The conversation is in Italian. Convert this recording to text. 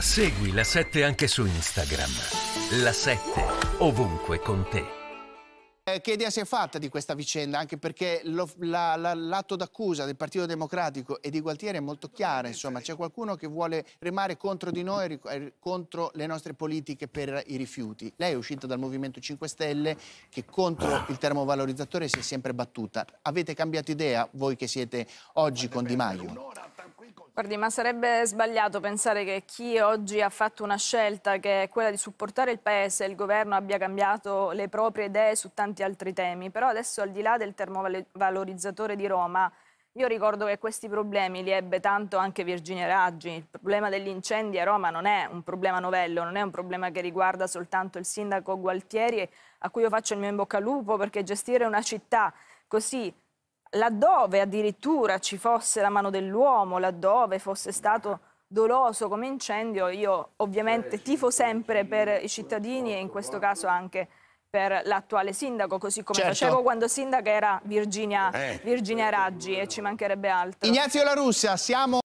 Segui la 7 anche su Instagram. La 7 ovunque con te. Eh, che idea si è fatta di questa vicenda? Anche perché l'atto la, la, d'accusa del Partito Democratico e di Gualtieri è molto chiara, insomma, c'è qualcuno che vuole remare contro di noi, eh, contro le nostre politiche per i rifiuti. Lei è uscita dal Movimento 5 Stelle che contro il termovalorizzatore si è sempre battuta. Avete cambiato idea voi che siete oggi con Di Maio? Guardi, ma sarebbe sbagliato pensare che chi oggi ha fatto una scelta che è quella di supportare il Paese e il Governo abbia cambiato le proprie idee su tanti altri temi. Però adesso al di là del termovalorizzatore di Roma, io ricordo che questi problemi li ebbe tanto anche Virginia Raggi. Il problema degli incendi a Roma non è un problema novello, non è un problema che riguarda soltanto il sindaco Gualtieri a cui io faccio il mio in bocca al lupo perché gestire una città così laddove addirittura ci fosse la mano dell'uomo, laddove fosse stato doloso come incendio, io ovviamente eh, tifo sempre per i cittadini e in questo caso anche per l'attuale sindaco, così come certo. facevo quando sindaca era Virginia, eh. Virginia eh, Raggi e ci mancherebbe altro. Ignazio La Russa, siamo...